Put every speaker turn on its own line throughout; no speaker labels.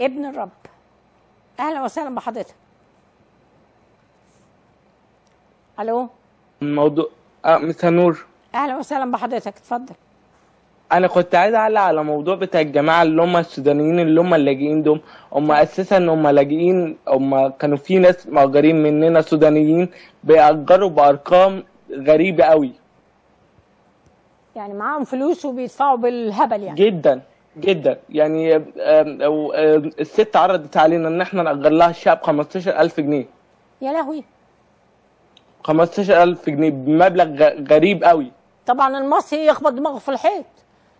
ابن الرب اهلا وسهلا بحضرتك الو
الموضوع اه مس نور
اهلا وسهلا بحضرتك اتفضل
انا كنت عايز اعلق على موضوع بتاع الجماعه اللي هم السودانيين اللي هم اللاجئين دول هم نعم. اساسا هم لاجئين هم كانوا في ناس مهاجرين مننا سودانيين بيأجروا بارقام غريبه قوي
يعني معاهم فلوس وبيدفعوا بالهبل يعني
جدا جدا يعني الست عرضت علينا ان احنا نأجر لها الشقه ب 15000 جنيه يا لهوي 15000 جنيه بمبلغ غريب قوي طبعا المصري
يخبط دماغه في الحيط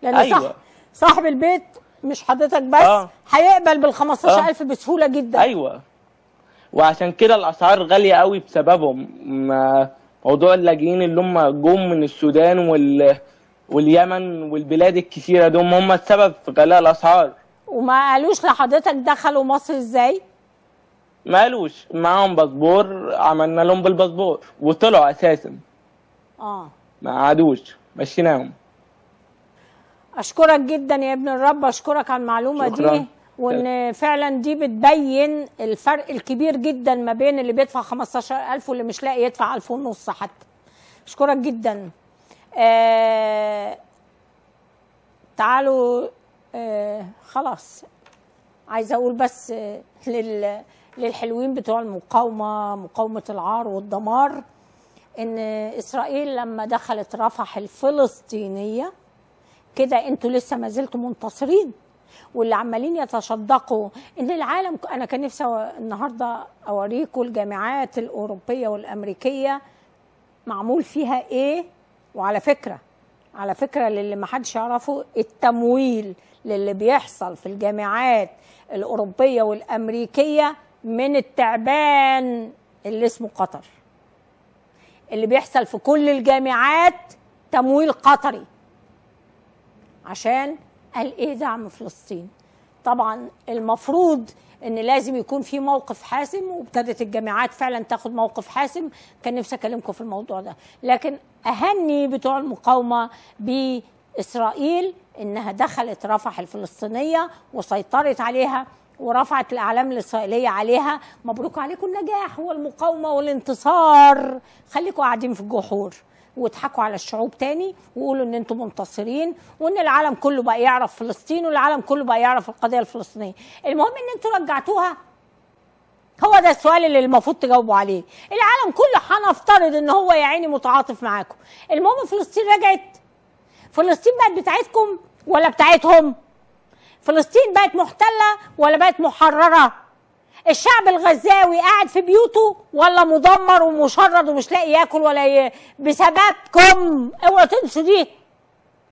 لان أيوة. صح صاحب البيت مش حضرتك بس آه. هيقبل بال 15000 آه. بسهوله جدا ايوه
وعشان كده الاسعار غاليه قوي بسببهم موضوع اللاجئين اللي هم جم من السودان وال واليمن والبلاد الكثيره دول هم السبب في غلاء الاسعار
وما قالوش لحضرتك دخلوا مصر ازاي؟
ما قالوش معاهم باسبور عملنا لهم بالباسبور وطلعوا اساسا اه ما قعدوش مشيناهم
اشكرك جدا يا ابن الرب اشكرك على المعلومه شكرا. دي وان فعلا دي بتبين الفرق الكبير جدا ما بين اللي بيدفع 15000 واللي مش لاقي يدفع 1000 ونص حتى اشكرك جدا آه، تعالوا آه، خلاص عايزه اقول بس آه، للحلوين بتوع المقاومه مقاومه العار والدمار ان اسرائيل لما دخلت رفح الفلسطينيه كده انتوا لسه ما زلتوا منتصرين واللي عمالين يتشدقوا ان العالم انا كان نفسي النهارده اوريكم الجامعات الاوروبيه والامريكيه معمول فيها ايه وعلى فكره على فكره للي ما حدش يعرفه التمويل للي بيحصل في الجامعات الاوروبيه والامريكيه من التعبان اللي اسمه قطر اللي بيحصل في كل الجامعات تمويل قطري عشان قال ايه دعم فلسطين طبعا المفروض ان لازم يكون في موقف حاسم وابتدت الجامعات فعلا تاخد موقف حاسم كان نفسي اكلمكم في الموضوع ده لكن اهني بتوع المقاومه باسرائيل انها دخلت رفح الفلسطينيه وسيطرت عليها ورفعت الاعلام الاسرائيليه عليها مبروك عليكم النجاح والمقاومه والانتصار خليكم قاعدين في الجحور واضحكوا على الشعوب تاني وقولوا ان انتم منتصرين وان العالم كله بقى يعرف فلسطين والعالم كله بقى يعرف القضيه الفلسطينيه المهم ان انتوا رجعتوها هو ده السؤال اللي المفروض تجاوبوا عليه العالم كله هنفترض ان هو يا عيني متعاطف معاكم المهم فلسطين رجعت فلسطين بقت بتاعتكم ولا بتاعتهم فلسطين بقت محتله ولا بقت محرره الشعب الغزاوي قاعد في بيوته ولا مدمر ومشرد ومش لاقي ياكل ولا ي... بسببكم اوعوا تنسوا دي